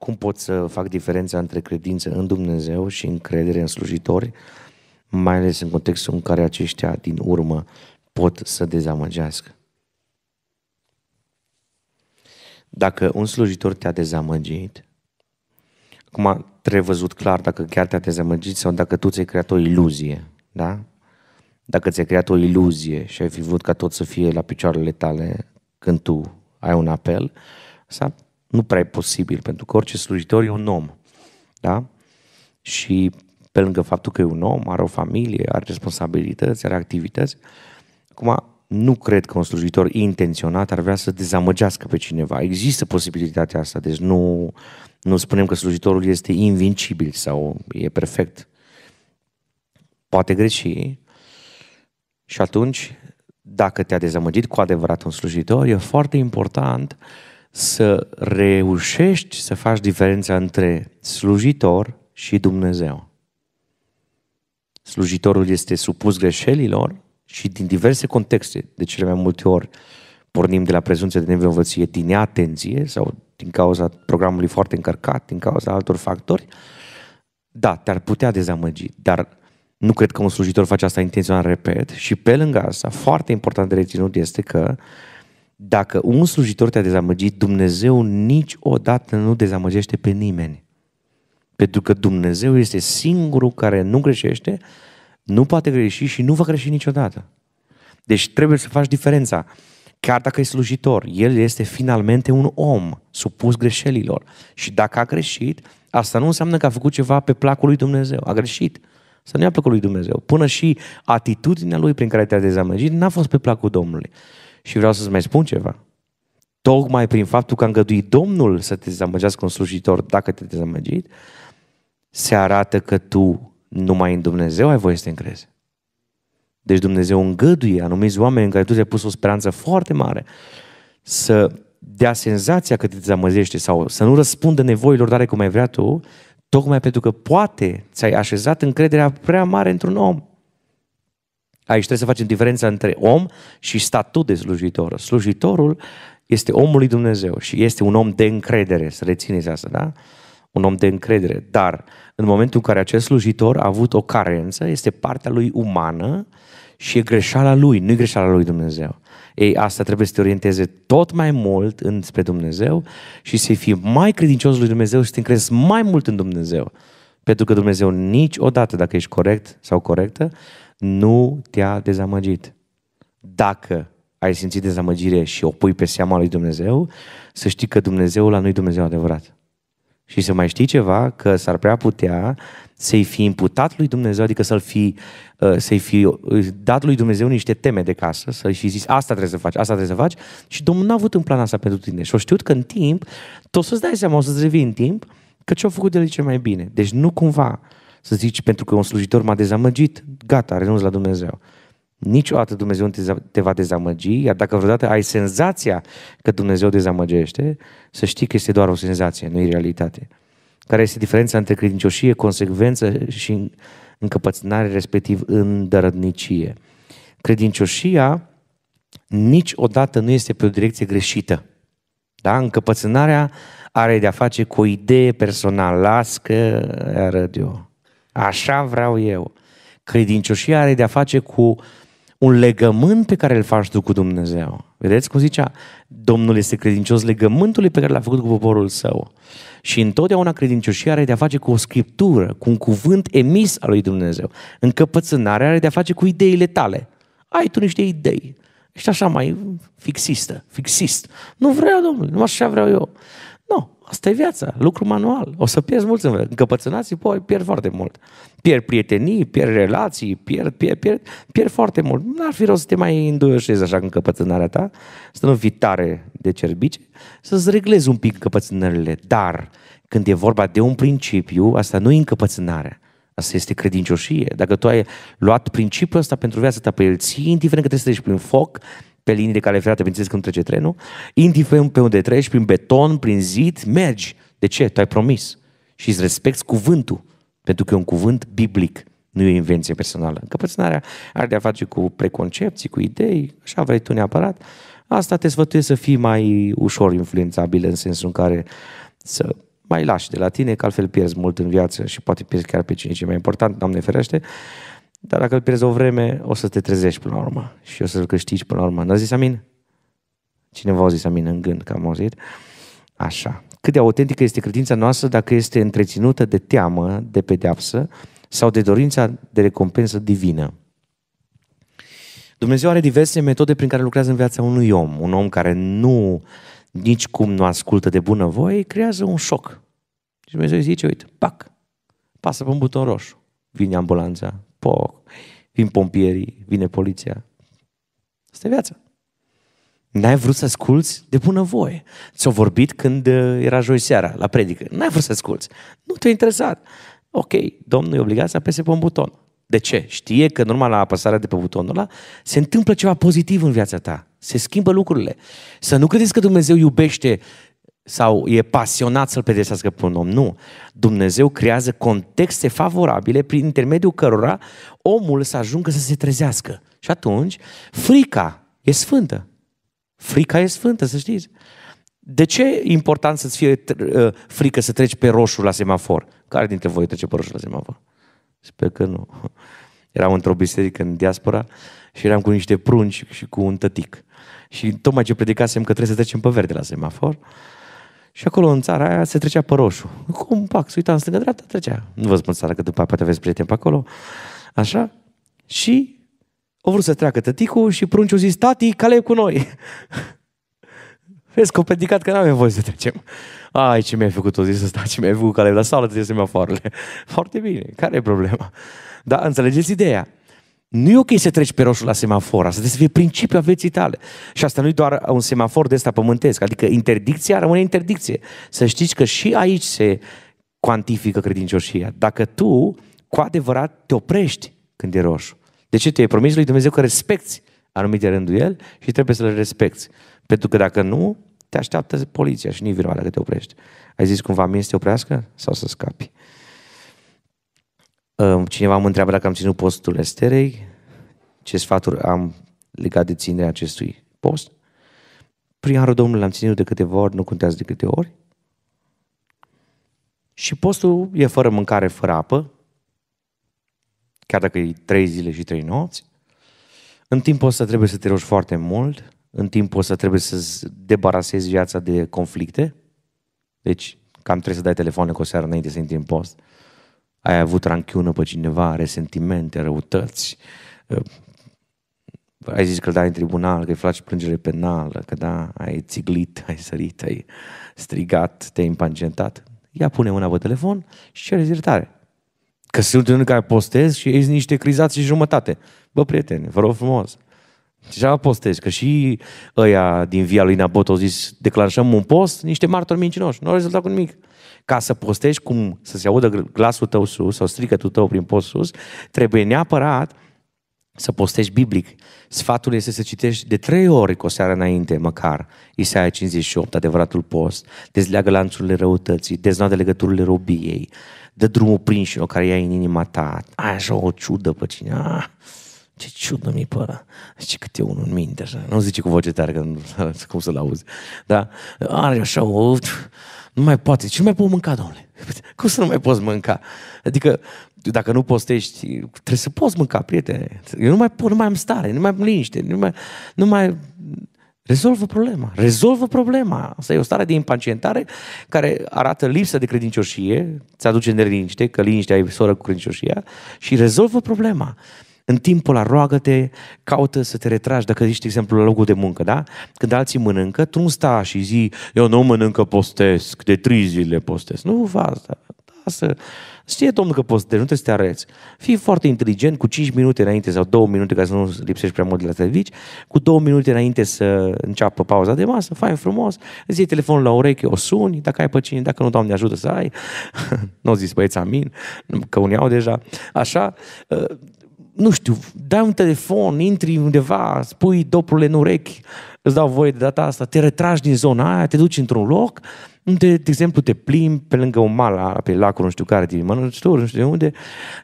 cum pot să fac diferența între credință în Dumnezeu și încredere în slujitori, mai ales în contextul în care aceștia din urmă pot să dezamăgească. Dacă un slujitor te-a dezamăgit, acum trebuie văzut clar dacă chiar te-a dezamăgit sau dacă tu ți-ai creat o iluzie, da? Dacă ți-ai creat o iluzie și ai fi vrut ca tot să fie la picioarele tale când tu ai un apel, s nu prea e posibil, pentru că orice slujitor e un om. Da? Și pe lângă faptul că e un om, are o familie, are responsabilități, are activități, acum nu cred că un slujitor intenționat ar vrea să dezamăgească pe cineva. Există posibilitatea asta, deci nu, nu spunem că slujitorul este invincibil sau e perfect. Poate greși și atunci, dacă te-a dezamăgit cu adevărat un slujitor, e foarte important uh, să reușești să faci diferența între slujitor și Dumnezeu. Slujitorul este supus greșelilor și din diverse contexte, de cele mai multe ori pornim de la prezumția de nevinovăție din neatenție sau din cauza programului foarte încărcat, din cauza altor factori, da, te-ar putea dezamăgi, dar nu cred că un slujitor face asta intenționat, repet, și pe lângă asta, foarte important de reținut este că uh, dacă un slujitor te-a dezamăgit, Dumnezeu niciodată nu dezamăgește pe nimeni. Pentru că Dumnezeu este singurul care nu greșește, nu poate greși și nu va greși niciodată. Deci trebuie să faci diferența. Chiar dacă e slujitor, el este finalmente un om supus greșelilor. Și dacă a greșit, asta nu înseamnă că a făcut ceva pe placul lui Dumnezeu. A greșit. Să nu i-a plăcut lui Dumnezeu. Până și atitudinea lui prin care te-a dezamăgit n-a fost pe placul Domnului. Și vreau să-ți mai spun ceva. Tocmai prin faptul că a îngăduit Domnul să te dezamăgească un slujitor dacă te dezamăgit, se arată că tu numai în Dumnezeu ai voie să te încrezi. Deci Dumnezeu îngăduie anumiți oameni în care tu ți-ai pus o speranță foarte mare să dea senzația că te dezamăzește sau să nu răspundă nevoilor tare cum ai vrea tu, tocmai pentru că poate ți-ai așezat încrederea prea mare într-un om. Aici trebuie să facem diferența între om și statut de slujitor. Slujitorul este omul lui Dumnezeu și este un om de încredere, să rețineți asta, da? Un om de încredere, dar în momentul în care acest slujitor a avut o carență, este partea lui umană și e greșeala lui, nu e greșeala lui Dumnezeu. Ei, asta trebuie să te orienteze tot mai mult înspre Dumnezeu și să fii mai credincios lui Dumnezeu și să te încrezi mai mult în Dumnezeu. Pentru că Dumnezeu niciodată, dacă ești corect sau corectă, nu te-a dezamăgit. Dacă ai simțit dezamăgire și o pui pe seama lui Dumnezeu, să știi că Dumnezeu la noi Dumnezeu adevărat. Și să mai știi ceva, că s-ar prea putea să-i fi imputat lui Dumnezeu, adică să-l fi, uh, să-i fi uh, dat lui Dumnezeu niște teme de casă, să-i fi zis asta trebuie să faci, asta trebuie să faci și Domnul n-a avut în plan asta pentru tine. Și o știut că în timp, tot să-ți dai seama, o să-ți revii în timp, că ce au făcut de cel mai bine. Deci nu cumva să zici pentru că un slujitor m-a dezamăgit, gata, renunț la Dumnezeu. Niciodată Dumnezeu nu te va dezamăgi, iar dacă vreodată ai senzația că Dumnezeu dezamăgește, să știi că este doar o senzație, nu e realitate. Care este diferența între credincioșie, consecvență și încăpățânare, respectiv dărădnicie. Credincioșia niciodată nu este pe o direcție greșită. Da? Încăpățânarea are de-a face cu o idee personală. Las că arăt eu. Așa vreau eu. Credincioșia are de-a face cu un legământ pe care îl faci tu cu Dumnezeu. Vedeți cum zicea? Domnul este credincios legământului pe care l-a făcut cu poporul său. Și întotdeauna credincioșia are de-a face cu o scriptură, cu un cuvânt emis al lui Dumnezeu. Încăpățânarea are de-a face cu ideile tale. Ai tu niște idei. Ești așa mai fixistă, fixist. Nu vreau, domnule, nu așa vreau eu. Nu, asta e viața, lucru manual. O să pierzi mulți încăpățânați, poi pierd foarte mult. Pierd prietenii, pierd relații, pierd, pierd, pierd, pierd foarte mult. N-ar fi rău să te mai înduioșezi așa cu încăpățânarea ta, să nu fii tare de cerbice, să-ți reglezi un pic încăpățânările. Dar când e vorba de un principiu, asta nu e încăpățânarea. Asta este credincioșie. Dacă tu ai luat principiul ăsta pentru viața ta, pe păi el ții, indiferent că trebuie să treci prin foc, pe linii de care ferată, bineînțeles că nu trece trenul, indiferent pe unde treci, prin beton, prin zid, mergi. De ce? Tu ai promis. Și îți respecti cuvântul, pentru că e un cuvânt biblic, nu e o invenție personală. Încăpățânarea are de-a face cu preconcepții, cu idei, așa vrei tu neapărat. Asta te sfătuie să fii mai ușor influențabil în sensul în care să mai lași de la tine, că altfel pierzi mult în viață și poate pierzi chiar pe cine ce mai important, Doamne ferește. Uh, dar dacă îl pierzi o vreme, o să te trezești până la urmă și o să-l câștigi până la urmă. N-a zis amin? Cineva a zis amin în gând că am auzit. Așa. Cât de autentică este credința noastră dacă este întreținută de teamă, de pedeapsă sau de dorința de recompensă divină. Dumnezeu are diverse metode prin care lucrează în viața unui om. Un om care nu, nici cum nu ascultă de bună voie, creează un șoc. Și Dumnezeu îi zice, uite, pac, pasă pe un buton roșu. Vine ambulanța, poc, vin pompierii, vine poliția. Asta e viața. N-ai vrut să asculți de bună voie. Ți-au vorbit când uh, era joi seara la predică. N-ai vrut să asculți. Nu te ai interesat. Ok, domnul e obligat să apese pe un buton. De ce? Știe că în urma la apăsarea de pe butonul ăla se întâmplă ceva pozitiv în viața ta. Se schimbă lucrurile. Să nu credeți că Dumnezeu iubește sau e pasionat să-l pedepsească pe un om. Nu. Dumnezeu creează contexte favorabile prin intermediul cărora omul să ajungă să se trezească. Și atunci, frica e sfântă. Frica e sfântă, să știți. De ce e important să-ți fie uh, frică să treci pe roșu la semafor? Care dintre voi trece pe roșu la semafor? Sper că nu. Eram într-o biserică în diaspora și eram cu niște prunci și cu un tătic. Și tocmai ce predicasem că trebuie să trecem pe verde la semafor, uh, și acolo în țara aia se trecea pe roșu. Cum un pac, se uita în stânga-dreapta, trecea. Nu vă spun țara, că după aia poate aveți prieteni pe acolo. Așa? Și o vrut să treacă tăticul și prunciu zis, tati, cale cu noi. Vezi, pedicat că nu avem voie să trecem. Ai, ce mi-ai făcut o zis asta, ce mi-ai făcut cale la sală, trebuie să-mi afarele. Foarte bine, care e problema? Dar înțelegeți ideea. Nu e ok să treci pe roșu la semafor, asta trebuie să fie principiul vieții tale. Și asta nu e doar un semafor de ăsta pământesc, adică interdicția rămâne interdicție. Să știți că și aici se cuantifică credincioșia. Dacă tu cu adevărat te oprești când e roșu. De ce te-ai promis lui Dumnezeu că respecti anumite rânduieli și trebuie să le respecti. Pentru că dacă nu, te așteaptă poliția și nivelul dacă te oprești. Ai zis cumva mie să te oprească sau să scapi? Cineva mă întreabă dacă am ținut postul esterei, ce sfaturi am legat de ținerea acestui post. Prin Domnului l-am ținut de câteva ori, nu contează de câte ori. Și postul e fără mâncare, fără apă, chiar dacă e trei zile și trei nopți. În timpul ăsta trebuie să te rogi foarte mult, în timpul ăsta trebuie să debarasezi viața de conflicte, deci cam trebuie să dai telefonul cu o seară înainte să intri în post ai avut ranchiună pe cineva, resentimente, răutăți, ă, ai zis că îl dai în tribunal, că îi faci plângere penală, că da, ai țiglit, ai sărit, ai strigat, te-ai impangentat. Ia pune mâna pe telefon și cere iertare. Că sunt unul care postez și ești niște crizați și jumătate. Bă, prieteni, vă rog frumos. Deja postez, că și ăia din via lui Nabot au zis declanșăm un post, niște martori mincinoși. Nu au rezultat cu nimic ca să postești cum să se audă glasul tău sus sau stricătul tău prin post sus, trebuie neapărat să postești biblic. Sfatul este să citești de trei ori cu o seară înainte, măcar, Isaia 58, adevăratul post, dezleagă lanțurile răutății, deznodă legăturile robiei, dă drumul prinșilor care ia în inima ta. Ai așa o ciudă pe cine. Ah! ce ciudă mi-e pe Zice Zice câte unul în minte așa. Nu zice cu voce tare, că nu, cum să-l auzi. da, are așa o... Nu mai poate. Ce nu mai pot mânca, domnule? Cum să nu mai poți mânca? Adică, dacă nu postești, trebuie să poți mânca, prietene. Eu nu mai pot, nu mai am stare, nu mai am liniște, nu mai... Nu mai... Rezolvă problema. Rezolvă problema. Asta e o stare de impacientare care arată lipsa de credincioșie, ți aduce neliniște, că liniștea e soră cu credincioșia, și rezolvă problema. În timpul la roagă-te, caută să te retragi, dacă ești, de exemplu, la locul de muncă, da? Când alții mănâncă, tu nu sta și zi, eu nu mănâncă postesc, de trei zile postesc. Nu fac asta. să. Știe Domnul că postezi, nu trebuie să te arăți. Fii foarte inteligent, cu 5 minute înainte sau 2 minute, ca să nu lipsești prea mult de la servici, cu 2 minute înainte să înceapă pauza de masă, fai frumos, îți iei telefonul la ureche, o suni, dacă ai pe cine, dacă nu, Doamne ajută să ai. nu n-o zis băieți amin, că unii au deja. Așa, ă, nu știu, dai un telefon, intri undeva, spui dopurile în urechi, îți dau voie de data asta, te retragi din zona aia, te duci într-un loc unde, de exemplu, te plimbi pe lângă un mal, pe lacul nu știu care, din mănăsturi, nu știu de unde,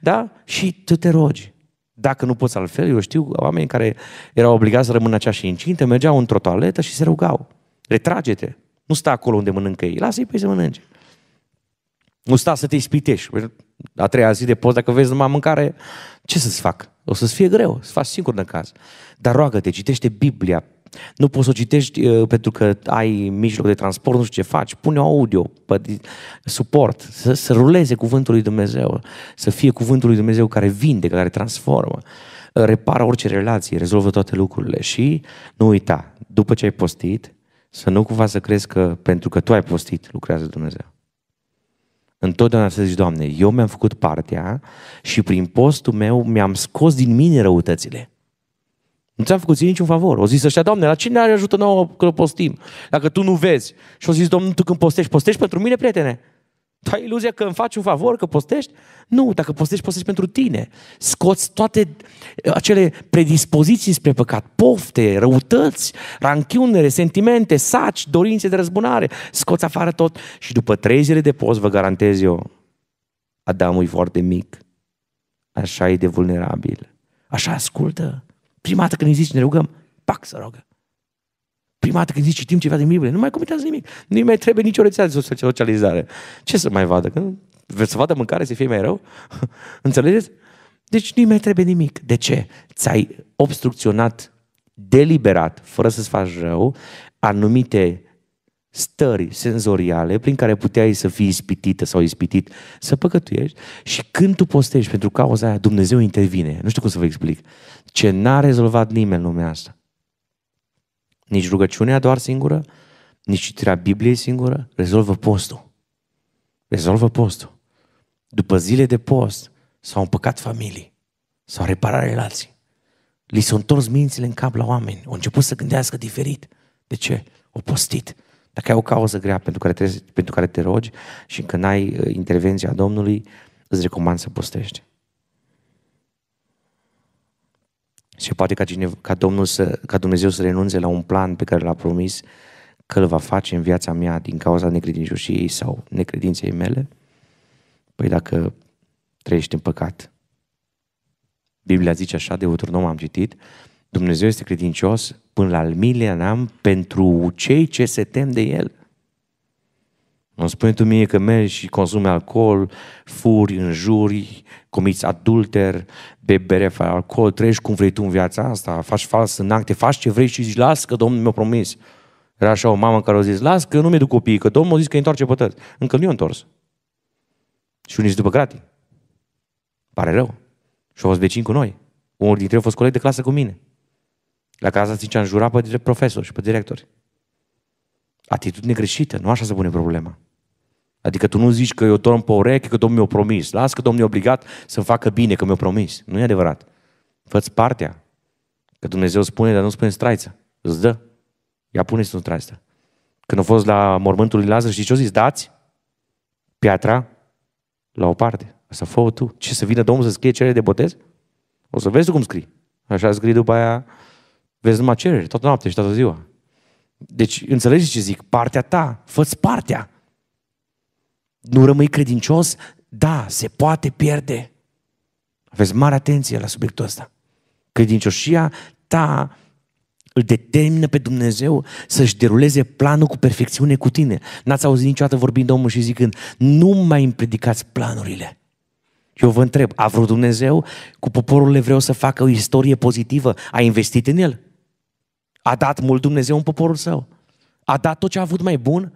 da? Și tu te rogi. Dacă nu poți altfel, eu știu oameni care erau obligați să rămână și incintă, mergeau într-o toaletă și se rugau. Retrage-te. Nu sta acolo unde mănâncă ei. Lasă-i pe ei să mănânce. Nu sta să te ispitești a treia zi de post, dacă vezi numai mâncare, ce să-ți fac? O să-ți fie greu, să faci singur în casă. Dar roagă-te, citește Biblia. Nu poți să o citești uh, pentru că ai mijloc de transport, nu știu ce faci. Pune audio, pe suport, să, să ruleze cuvântul lui Dumnezeu. Să fie cuvântul lui Dumnezeu care vinde, care transformă. Uh, repară orice relație, rezolvă toate lucrurile. Și nu uita, după ce ai postit, să nu cumva să crezi că pentru că tu ai postit, lucrează Dumnezeu. Întotdeauna să zici, Doamne, eu mi-am făcut partea și prin postul meu mi-am scos din mine răutățile. Nu ți-am făcut ție niciun favor. O zis așa, Doamne, la cine are ajută nouă că postim? Dacă tu nu vezi. Și o zis, Domnul, tu când postești, postești pentru mine, prietene? Tu ai iluzia că îmi faci un favor, că postești? Nu, dacă postești, postești pentru tine. Scoți toate acele predispoziții spre păcat, pofte, răutăți, ranchiunere, sentimente, saci, dorințe de răzbunare. Scoți afară tot și după trei zile de post, vă garantez eu, Adamul e foarte mic. Așa e de vulnerabil. Așa ascultă. Prima dată când îi zici ne rugăm, pac să rogă. Prima dată când zici citim ceva din Biblie, nu mai comentează nimic. Nu mai trebuie nicio rețea de socializare. Ce să mai vadă? Că vreți să vadă mâncare să fie mai rău? Înțelegeți? Deci nu mai trebuie nimic. De ce? Ți-ai obstrucționat deliberat, fără să-ți faci rău, anumite stări senzoriale prin care puteai să fii ispitită sau ispitit, să păcătuiești și când tu postești pentru cauza aia, Dumnezeu intervine. Nu știu cum să vă explic. Ce n-a rezolvat nimeni lumea asta. Nici rugăciunea doar singură, nici citirea Bibliei singură, rezolvă postul. Rezolvă postul. După zile de post, s-au împăcat familii, s-au reparat relații. Li s-au întors mințile în cap la oameni, au început să gândească diferit. De ce? O postit. Dacă ai o cauză grea pentru care, trebuie, pentru care te rogi și când ai uh, intervenția Domnului, îți recomand să postești. Și poate ca, cine, ca, Domnul să, ca Dumnezeu să renunțe la un plan pe care l-a promis că îl va face în viața mea din cauza necredincioșiei sau necredinței mele? Păi dacă trăiești în păcat. Biblia zice așa, de nu am citit, Dumnezeu este credincios până la al milia neam pentru cei ce se tem de El. Îmi spune tu mie că mergi și consumi alcool, furi, înjuri, comiți adulter, bei bere fără alcool, treci cum vrei tu în viața asta, faci fals în acte, faci ce vrei și zici, las că Domnul mi-a promis. Era așa o mamă care a zis, las că nu mi duc copiii, că Domnul a zis că îi întoarce pătăți. Încă nu i-a întors. Și unii zic după gratii. Pare rău. Și au fost vecini cu noi. Unul dintre ei a fost coleg de clasă cu mine. La casa zicea, jurat pe profesor și pe director. Atitudine greșită, nu așa se pune problema. Adică tu nu zici că eu torn pe oreche, că Domnul mi-a promis. Las că Domnul mi-a obligat să facă bine, că mi-a promis. Nu e adevărat. Făți partea. Că Dumnezeu spune, dar nu spune straiță. Îți dă. Ia puneți în straiță. Când a fost la mormântul lui Lazar, știi ce a zis? Dați piatra la o parte. Asta fă tu. Ce, să vină Domnul să scrie cerere de botez? O să vezi cum scrii. Așa scrii după aia, vezi numai cerere, toată noaptea și toată ziua. Deci, înțelegeți ce zic? Partea ta, fă partea nu rămâi credincios, da, se poate pierde. Aveți mare atenție la subiectul ăsta. Credincioșia ta îl determină pe Dumnezeu să-și deruleze planul cu perfecțiune cu tine. N-ați auzit niciodată vorbind omul și zicând, nu mai îmi predicați planurile. Eu vă întreb, a vrut Dumnezeu cu poporul evreu să facă o istorie pozitivă? A investit în el? A dat mult Dumnezeu în poporul său? A dat tot ce a avut mai bun?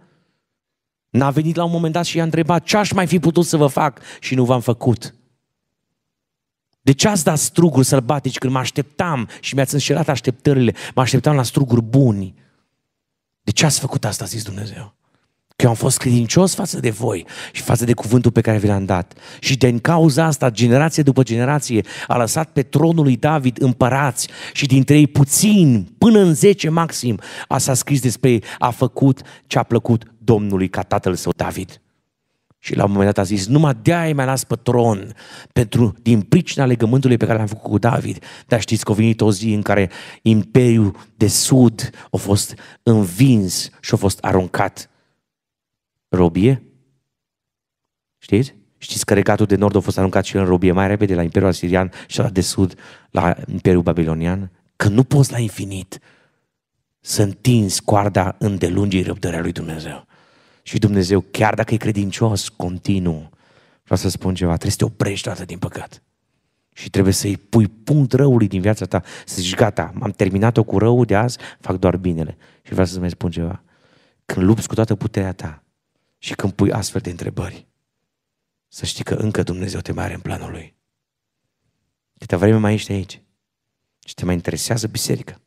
N-a venit la un moment dat și i-a întrebat ce aș mai fi putut să vă fac și nu v-am făcut. De ce ați dat struguri sălbatici când mă așteptam și mi-ați înșelat așteptările? Mă așteptam la struguri buni. De ce ați făcut asta, a zis Dumnezeu? că eu am fost credincios față de voi și față de cuvântul pe care vi l-am dat. Și din cauza asta, generație după generație, a lăsat pe tronul lui David împărați și dintre ei puțini, până în 10 maxim, a s-a scris despre ei, a făcut ce a plăcut Domnului ca tatăl său David. Și la un moment dat a zis, numai de-aia mai las pe tron, pentru, din pricina legământului pe care l-am făcut cu David. Dar știți că a venit o zi în care Imperiul de Sud a fost învins și a fost aruncat robie. Știți? Știți că regatul de nord a fost aruncat și în robie mai repede la Imperiul Asirian și la de sud la Imperiul Babilonian? Că nu poți la infinit să întinzi coarda îndelungii răbdărea lui Dumnezeu. Și Dumnezeu, chiar dacă e credincios, continuu. Vreau să spun ceva, trebuie să te oprești toată din păcat. Și trebuie să-i pui punct răului din viața ta. Să zici, gata, am terminat-o cu răul de azi, fac doar binele. Și vreau să-ți mai spun ceva. Când lupți cu toată puterea ta, și când pui astfel de întrebări, să știi că încă Dumnezeu te mai are în planul Lui. Câte vreme mai ești aici și te mai interesează biserica,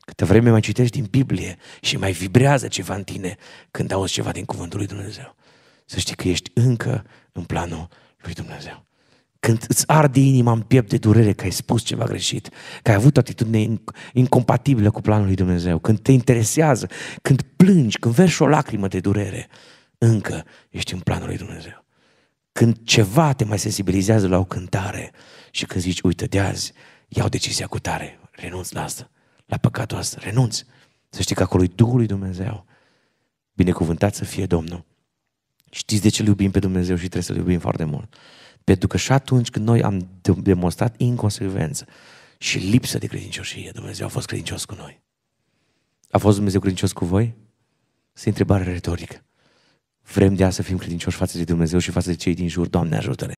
câte vreme mai citești din Biblie și mai vibrează ceva în tine când auzi ceva din Cuvântul Lui Dumnezeu, să știi că ești încă în planul Lui Dumnezeu când îți arde inima în piept de durere că ai spus ceva greșit, că ai avut o atitudine incompatibilă cu planul lui Dumnezeu, când te interesează, când plângi, când vezi o lacrimă de durere, încă ești în planul lui Dumnezeu. Când ceva te mai sensibilizează la o cântare și când zici, uite, de azi iau decizia cu tare, renunț la asta, la păcatul ăsta, renunț. Să știi că acolo e Duhul lui Dumnezeu. Binecuvântat să fie Domnul. Știți de ce îl iubim pe Dumnezeu și trebuie să-L iubim foarte mult? Pentru că și atunci când noi am demonstrat inconsecvență și lipsă de credincioșie, Dumnezeu a fost credincios cu noi. A fost Dumnezeu credincios cu voi? Este întrebare retorică. Vrem de azi să fim credincioși față de Dumnezeu și față de cei din jur. Doamne ajută-ne!